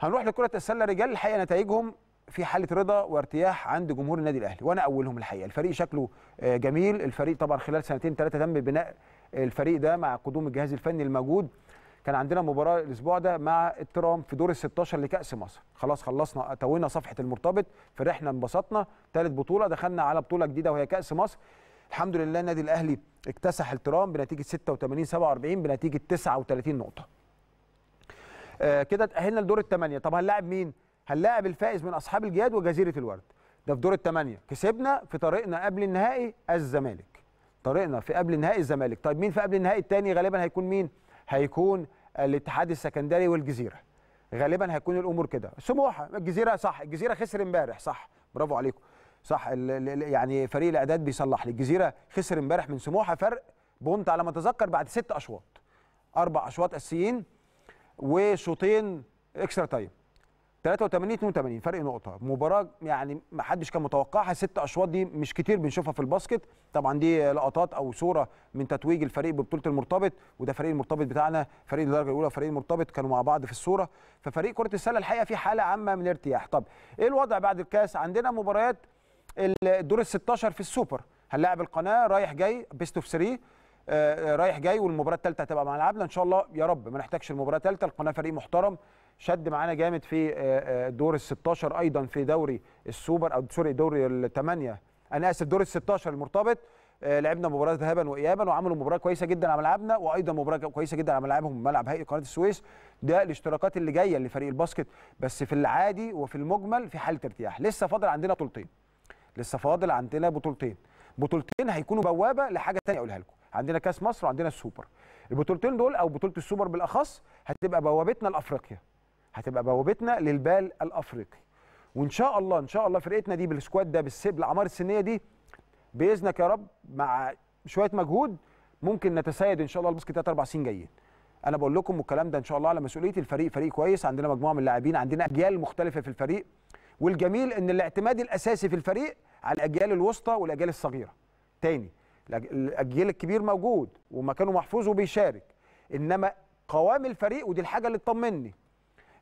هنروح لكره السله رجال الحقيقه نتائجهم في حاله رضا وارتياح عند جمهور النادي الاهلي وانا اولهم الحقيقه الفريق شكله آه، جميل الفريق طبعا خلال سنتين ثلاثه تم بناء الفريق ده مع قدوم الجهاز الفني الموجود كان عندنا مباراه الاسبوع ده مع الترام في دور ال 16 لكاس مصر خلاص خلصنا توينا صفحه المرتبط فرحنا انبسطنا ثالث بطوله دخلنا على بطوله جديده وهي كاس مصر الحمد لله النادي الاهلي اكتسح الترام بنتيجه 86 47 بنتيجه 39 نقطه آه، كده تأهلنا لدور الثمانيه طب هنلاعب مين هنلاعب الفائز من اصحاب الجهاد وجزيره الورد ده في دور الثمانيه كسبنا في طريقنا قبل النهائي الزمالك طريقنا في قبل النهائي الزمالك طيب مين في قبل النهائي الثاني غالبا هيكون مين هيكون الاتحاد السكندري والجزيره غالبا هيكون الامور كده سموحه الجزيره صح الجزيره خسر امبارح صح برافو عليكم صح يعني فريق الاعداد بيصلح لي الجزيره خسر امبارح من سموحه فرق بونت على ما اتذكر بعد ست اشواط اربع اشواط اساسيين وشوطين اكسترا تايم 83 82 فرق نقطه مباراه يعني ما حدش كان متوقعها ست اشواط دي مش كتير بنشوفها في الباسكت طبعا دي لقطات او صوره من تتويج الفريق ببطوله المرتبط وده فريق المرتبط بتاعنا فريق الدرجه الاولى وفريق المرتبط كانوا مع بعض في الصوره ففريق كره السله الحقيقه في حاله عامه من الارتياح طب ايه الوضع بعد الكاس عندنا مباريات الدور ال 16 في السوبر هنلاعب القناه رايح جاي بيست اوف 3 آه، آه، رايح جاي والمباراه الثالثه هتبقى مع ملعبنا ان شاء الله يا رب ما نحتاجش المباراه الثالثه القناه فريق محترم شد معانا جامد في آه، دور ال 16 ايضا في دوري السوبر او سوري دوري الثمانيه انا اسف دور ال 16 المرتبط لعبنا مباراه ذهابا وايابا وعملوا مباراه كويسه جدا على ملعبنا وايضا مباراه كويسه جدا على ملعبهم ملعب هيئه قناه السويس ده الاشتراكات اللي جايه لفريق الباسكت بس في العادي وفي المجمل في حاله ارتياح لسه فاضل عندنا بطولتين لسه فاضل عندنا بطولتين بطولتين هيكونوا بوابه لحاجه ثانيه اقولها لكم عندنا كاس مصر وعندنا السوبر البطولتين دول او بطوله السوبر بالاخص هتبقى بوابتنا لافريقيا هتبقى بوابتنا للبال الافريقي وان شاء الله ان شاء الله فرقتنا دي بالسكواد ده بالسيب الاعمار السنيه دي باذنك يا رب مع شويه مجهود ممكن نتسيد ان شاء الله الباسكت 3 4 سنين جايين انا بقول لكم والكلام ده ان شاء الله على مسؤوليه الفريق فريق كويس عندنا مجموعه من اللاعبين عندنا اجيال مختلفه في الفريق والجميل ان الاعتماد الاساسي في الفريق على الاجيال الوسطى والاجيال الصغيره تاني الاجيال الكبير موجود ومكانه محفوظ وبيشارك انما قوام الفريق ودي الحاجه اللي تطمني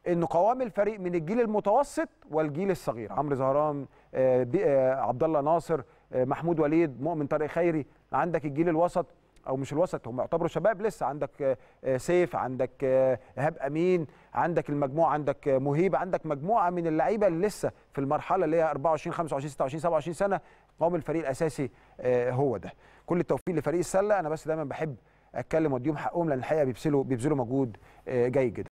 ان قوام الفريق من الجيل المتوسط والجيل الصغير عمرو زهران آه، آه، عبد الله ناصر آه، محمود وليد مؤمن طارق خيري عندك الجيل الوسط او مش الوسط هم يعتبروا شباب لسه عندك آه، آه، سيف عندك آه، ايهاب امين عندك المجموعه عندك مهيب عندك مجموعه من اللعيبه اللي لسه في المرحله اللي هي 24 25 26 27 سنه قام الفريق الاساسي هو ده كل التوفيق لفريق السله انا بس دايما بحب اتكلم واديهم حقهم لان الحقيقه بيبذلوا بيبذلوا مجهود جيد جدا